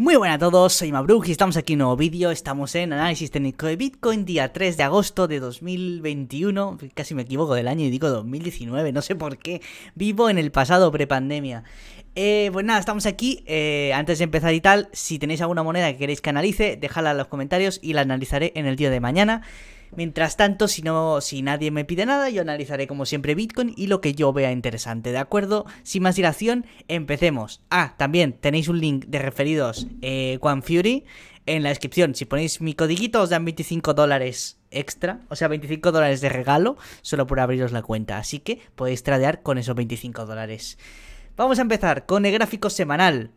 Muy buenas a todos, soy Mabruk y estamos aquí en un nuevo vídeo, estamos en análisis técnico de Bitcoin, día 3 de agosto de 2021, casi me equivoco del año y digo 2019, no sé por qué, vivo en el pasado prepandemia. pandemia eh, pues nada, estamos aquí, eh, antes de empezar y tal, si tenéis alguna moneda que queréis que analice, dejadla en los comentarios y la analizaré en el día de mañana. Mientras tanto, si no, si nadie me pide nada, yo analizaré como siempre Bitcoin y lo que yo vea interesante, ¿de acuerdo? Sin más dilación, empecemos. Ah, también tenéis un link de referidos eh, One en la descripción. Si ponéis mi codiguito os dan 25 dólares extra, o sea, 25 dólares de regalo solo por abriros la cuenta. Así que podéis tradear con esos 25 dólares. Vamos a empezar con el gráfico semanal.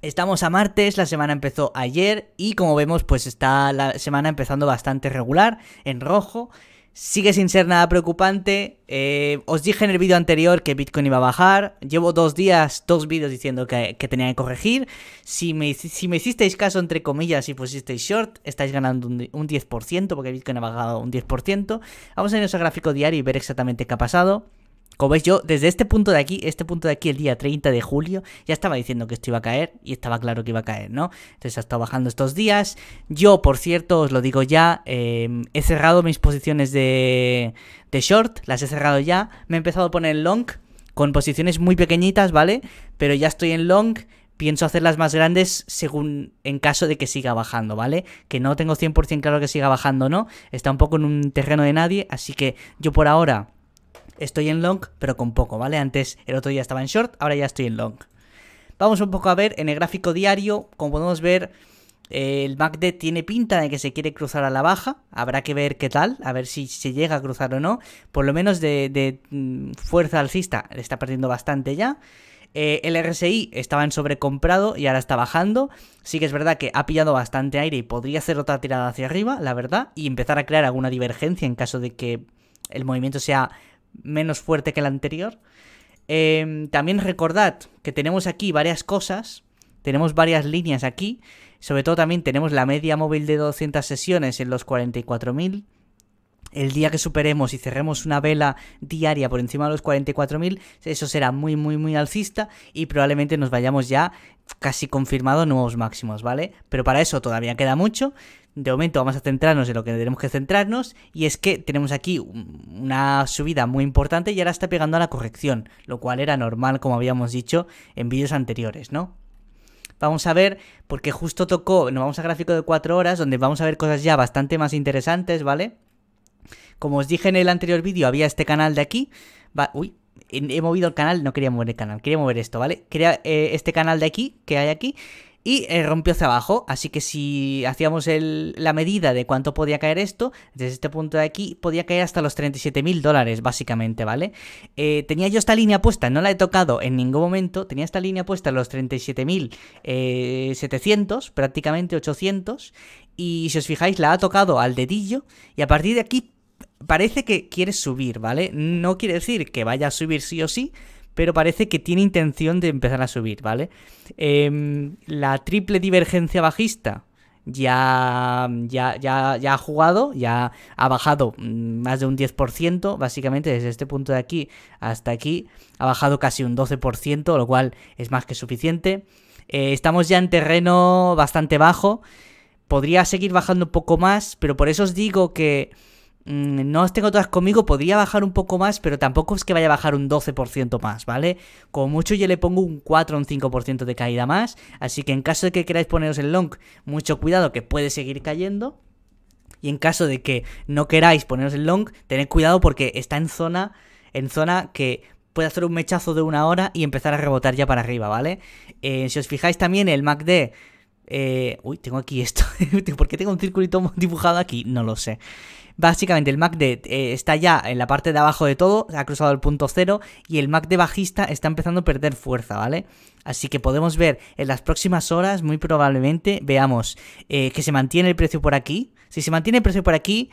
Estamos a martes, la semana empezó ayer y como vemos pues está la semana empezando bastante regular, en rojo. Sigue sin ser nada preocupante. Eh, os dije en el vídeo anterior que Bitcoin iba a bajar. Llevo dos días, dos vídeos diciendo que, tenía que corregir. Si me, si me hicisteis caso, entre comillas, y pusisteis short, estáis ganando un, 10%, porque Bitcoin ha bajado un 10%. Vamos a irnos al gráfico diario y ver exactamente qué ha pasado. Como veis yo, desde este punto de aquí, este punto de aquí, el día 30 de julio, ya estaba diciendo que esto iba a caer y estaba claro que iba a caer, ¿no? Entonces ha estado bajando estos días. Yo, por cierto, os lo digo ya, em, he cerrado mis posiciones de, de short, las he cerrado ya. Me he empezado a poner long con posiciones muy pequeñitas, ¿vale? Pero ya estoy en long pienso hacerlas más grandes según en caso de que siga bajando, ¿vale? Que no tengo 100% claro que siga bajando, ¿no? Está un poco en un terreno de nadie, así que yo por ahora Estoy en long, pero con poco, ¿vale? Antes el otro día estaba en short, ahora ya estoy en long. Vamos un poco a ver en el gráfico diario, como podemos ver, eh, el MACD tiene pinta de que se quiere cruzar a la baja, habrá que ver qué tal, a ver si se llega a cruzar o no. Por lo menos de, mm, fuerza alcista le está perdiendo bastante ya. Eh, el RSI estaba en sobrecomprado y ahora está bajando. Sí que es verdad que ha pillado bastante aire y podría hacer otra tirada hacia arriba, la verdad, y empezar a crear alguna divergencia en caso de que el movimiento sea menos fuerte que la anterior. Em, también recordad que tenemos aquí varias cosas, tenemos varias líneas aquí, sobre todo también tenemos la media móvil de 200 sesiones en los 44.000 el día que superemos y cerremos una vela diaria por encima de los 44.000, eso será muy, muy, muy alcista y probablemente nos vayamos ya casi confirmado nuevos máximos, ¿vale? Pero para eso todavía queda mucho. De momento vamos a centrarnos en lo que tenemos que centrarnos y es que tenemos aquí una subida muy importante y ahora está pegando a la corrección, lo cual era normal, como habíamos dicho en vídeos anteriores, ¿no? vamos a ver, porque justo tocó, nos vamos a gráfico de 4 horas, donde vamos a ver cosas ya bastante más interesantes, ¿vale? Como os dije en el anterior vídeo, había este canal de aquí. uy, he movido el canal, no quería mover el canal, quería mover esto, ¿vale? Quería eh, este canal de aquí, que hay aquí, y eh, rompió hacia abajo, así que si hacíamos la medida de cuánto podía caer esto, desde este punto de aquí, podía caer hasta los 37.000 dólares, básicamente, ¿vale? Eh, tenía yo esta línea puesta, no la he tocado en ningún momento, tenía esta línea puesta a los 37.700, mil 700, prácticamente 800, y si os fijáis, la ha tocado al dedillo, y a partir de aquí parece que quiere subir, ¿vale? No quiere decir que vaya a subir sí o sí, pero parece que tiene intención de empezar a subir, ¿vale? Em, la triple divergencia bajista ya, ya, ha jugado, ya ha bajado mm, más de un 10%, básicamente desde este punto de aquí hasta aquí, ha bajado casi un 12%, lo cual es más que suficiente. Eh, estamos ya en terreno bastante bajo, podría seguir bajando un poco más, pero por eso os digo que Mm, no os tengo todas conmigo, podría bajar un poco más, pero tampoco es que vaya a bajar un 12% más, ¿vale? Como mucho yo le pongo un 4 o un 5% de caída más, así que en caso de que queráis poneros el long, mucho cuidado que puede seguir cayendo. Y en caso de que no queráis poneros el long, tened cuidado porque está en zona, en zona que puede hacer un mechazo de una hora y empezar a rebotar ya para arriba, ¿vale? Eh, si os fijáis también el MACD eh, uy, tengo aquí esto. ¿Por qué tengo un circulito dibujado aquí? No lo sé. Básicamente el MACD eh, está ya en la parte de abajo de todo, ha cruzado el punto cero y el MACD bajista está empezando a perder fuerza, ¿vale? Así que podemos ver en las próximas horas, muy probablemente, veamos eh, que se mantiene el precio por aquí. Si se mantiene el precio por aquí,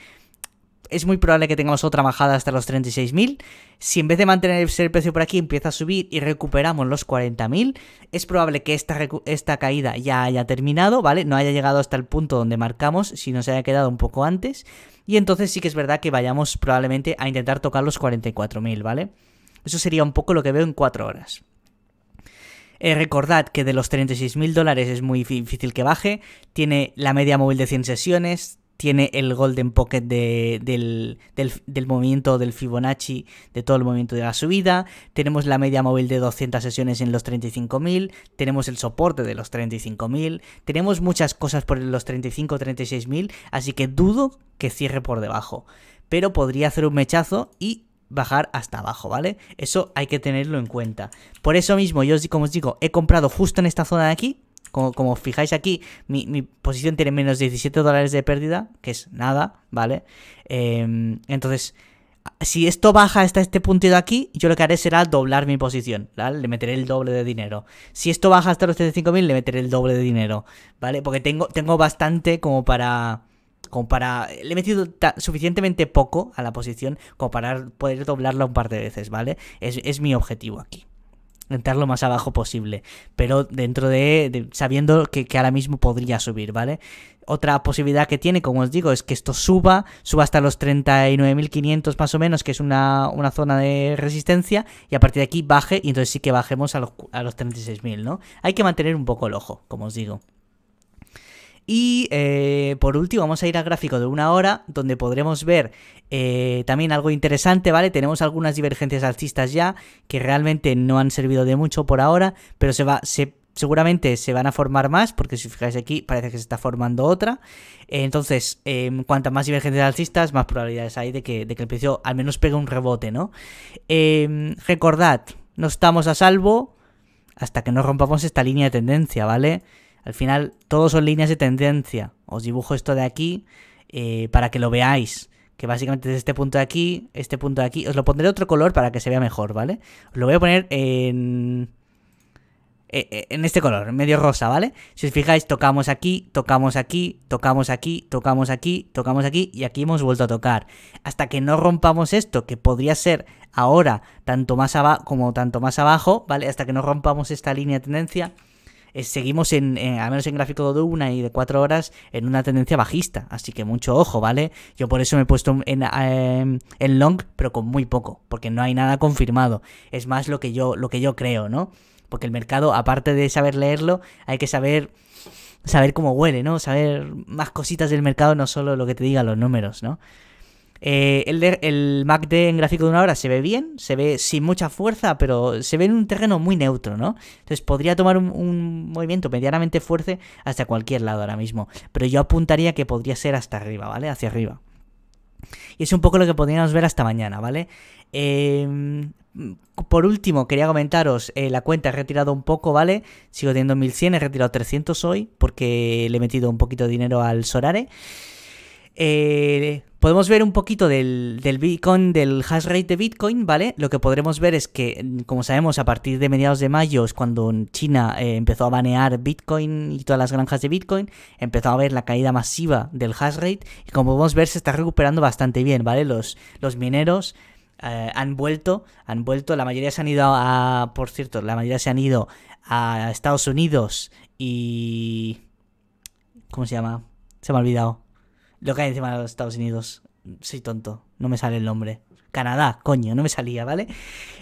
es muy probable que tengamos otra bajada hasta los 36.000. Si en vez de mantener el precio por aquí empieza a subir y recuperamos los 40.000, es probable que esta, esta caída ya haya terminado, ¿vale? No haya llegado hasta el punto donde marcamos, si se haya quedado un poco antes. Y entonces sí que es verdad que vayamos probablemente a intentar tocar los 44.000, ¿vale? Eso sería un poco lo que veo en 4 horas. Eh, recordad que de los 36.000 dólares es muy difícil que baje, tiene la media móvil de 100 sesiones, tiene el golden pocket del, del, movimiento del Fibonacci, de todo el movimiento de la subida, tenemos la media móvil de 200 sesiones en los 35.000, tenemos el soporte de los 35.000, tenemos muchas cosas por los 35, 36.000, así que dudo que cierre por debajo, pero podría hacer un mechazo y bajar hasta abajo, ¿vale? Eso hay que tenerlo en cuenta. Por eso mismo, yo como os digo, he comprado justo en esta zona de aquí, como, fijáis aquí, mi, posición tiene menos 17 dólares de pérdida, que es nada, ¿vale? Em, entonces, si esto baja hasta este puntito aquí, yo lo que haré será doblar mi posición, ¿vale? Le meteré el doble de dinero. Si esto baja hasta los 35.000, le meteré el doble de dinero, ¿vale? Porque tengo, tengo bastante como para... Como para... Le he metido suficientemente poco a la posición como para poder doblarla un par de veces, ¿vale? es mi objetivo aquí entrar lo más abajo posible, pero dentro de, sabiendo que, ahora mismo podría subir, ¿vale? Otra posibilidad que tiene, como os digo, es que esto suba, suba hasta los 39.500 más o menos, que es una, zona de resistencia, y a partir de aquí baje, y entonces sí que bajemos a a los 36.000, ¿no? Hay que mantener un poco el ojo, como os digo. Y eh, por último, vamos a ir al gráfico de una hora, donde podremos ver eh, también algo interesante, ¿vale? Tenemos algunas divergencias alcistas ya, que realmente no han servido de mucho por ahora, pero se va, seguramente se van a formar más, porque si fijáis aquí, parece que se está formando otra. Entonces, em, cuantas más divergencias alcistas, más probabilidades hay de que, de que el precio al menos pegue un rebote, ¿no? Em, recordad, no estamos a salvo hasta que no rompamos esta línea de tendencia, ¿vale? Al final, todos son líneas de tendencia. Os dibujo esto de aquí eh, para que lo veáis. Que básicamente es este punto de aquí, este punto de aquí. Os lo pondré otro color para que se vea mejor, ¿vale? Os lo voy a poner en e, e, en este color, medio rosa, ¿vale? Si os fijáis, tocamos aquí, tocamos aquí, tocamos aquí, tocamos aquí, tocamos aquí y aquí hemos vuelto a tocar. Hasta que no rompamos esto, que podría ser ahora tanto más abajo como tanto más abajo, ¿vale? Hasta que no rompamos esta línea de tendencia, eh, seguimos en, al menos en gráfico de una y de cuatro horas, en una tendencia bajista. Así que mucho ojo, ¿vale? Yo por eso me he puesto en, em, en long, pero con muy poco, porque no hay nada confirmado. Es más lo que yo, lo que yo creo, ¿no? Porque el mercado, aparte de saber leerlo, hay que saber saber cómo huele, ¿no? Saber más cositas del mercado, no solo lo que te digan los números, ¿no? Eh, el, Mac en gráfico de una hora se ve bien, se ve sin mucha fuerza, pero se ve en un terreno muy neutro, ¿no? Entonces podría tomar un, movimiento medianamente fuerte hasta cualquier lado ahora mismo, pero yo apuntaría que podría ser hasta arriba, ¿vale? Hacia arriba. Y es un poco lo que podríamos ver hasta mañana, ¿vale? Em, por último, quería comentaros, eh, la cuenta he retirado un poco, ¿vale? Sigo teniendo 1100, he retirado 300 hoy porque le he metido un poquito de dinero al Sorare. Eh, podemos ver un poquito del, del, Bitcoin, del hash rate de Bitcoin, ¿vale? Lo que podremos ver es que, mm, como sabemos, a partir de mediados de mayo es cuando China eh, empezó a banear Bitcoin y todas las granjas de Bitcoin, empezó a ver la caída masiva del hash rate y como podemos ver se está recuperando bastante bien, ¿vale? Los, los mineros... Eh, han vuelto, han vuelto, la mayoría se han ido a, por cierto, la mayoría se han ido a Estados Unidos y... ¿Cómo se llama? Se me ha olvidado. Lo que hay encima de los Estados Unidos. Soy tonto, no me sale el nombre. Canadá, coño, no me salía, ¿vale?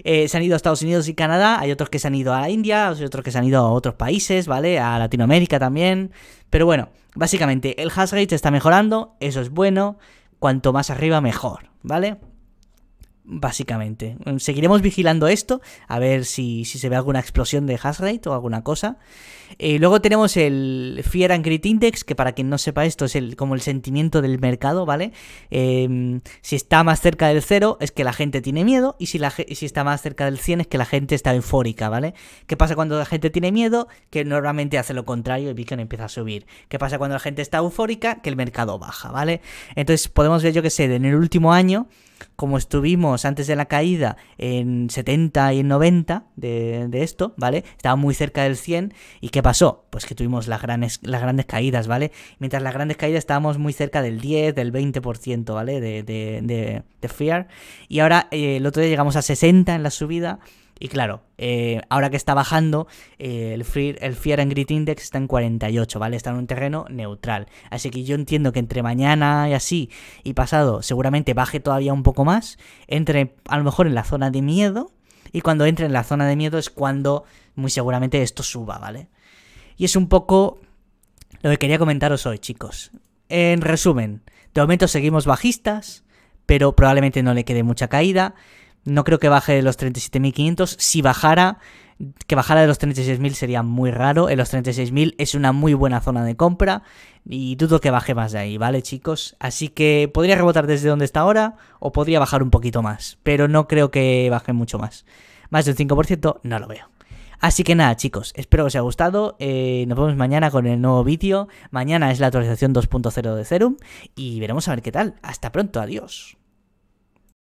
Eh, se han ido a Estados Unidos y Canadá, hay otros que se han ido a India, hay otros que se han ido a otros países, ¿vale? A Latinoamérica también. Pero bueno, básicamente el hash rate está mejorando, eso es bueno, cuanto más arriba mejor, ¿vale? básicamente. Seguiremos vigilando esto, a ver si, se ve alguna explosión de hash rate o alguna cosa. Eh, luego tenemos el Fear and Greed Index, que para quien no sepa esto es el, como el sentimiento del mercado, ¿vale? Em, si está más cerca del 0 es que la gente tiene miedo y si, la, si está más cerca del 100 es que la gente está eufórica, ¿vale? ¿Qué pasa cuando la gente tiene miedo? Que normalmente hace lo contrario y Bitcoin empieza a subir. ¿Qué pasa cuando la gente está eufórica? Que el mercado baja, ¿vale? Entonces podemos ver, yo que sé, en el último año como estuvimos antes de la caída en 70 y en 90 de, esto, ¿vale? Estaba muy cerca del 100. ¿Y qué pasó? Pues que tuvimos las grandes, las grandes caídas, ¿vale? Mientras las grandes caídas estábamos muy cerca del 10, del 20%, ¿vale? De, de, de, fear. Y ahora eh, el otro día llegamos a 60 en la subida y claro, eh, ahora que está bajando, eh, el, el Fear and Grit Index está en 48, ¿vale? Está en un terreno neutral. Así que yo entiendo que entre mañana y así y pasado seguramente baje todavía un poco más. Entre a lo mejor en la zona de miedo. Y cuando entre en la zona de miedo es cuando muy seguramente esto suba, ¿vale? Y es un poco lo que quería comentaros hoy, chicos. En resumen, de momento seguimos bajistas, pero probablemente no le quede mucha caída. No creo que baje de los 37.500. Si bajara, que bajara de los 36.000 sería muy raro. En los 36.000 es una muy buena zona de compra y dudo que baje más de ahí, ¿vale, chicos? Así que podría rebotar desde donde está ahora o podría bajar un poquito más, pero no creo que baje mucho más. Más del 5% no lo veo. Así que nada, chicos, espero que os haya gustado. Eh, nos vemos mañana con el nuevo vídeo. Mañana es la actualización 2.0 de Serum y veremos a ver qué tal. Hasta pronto, adiós.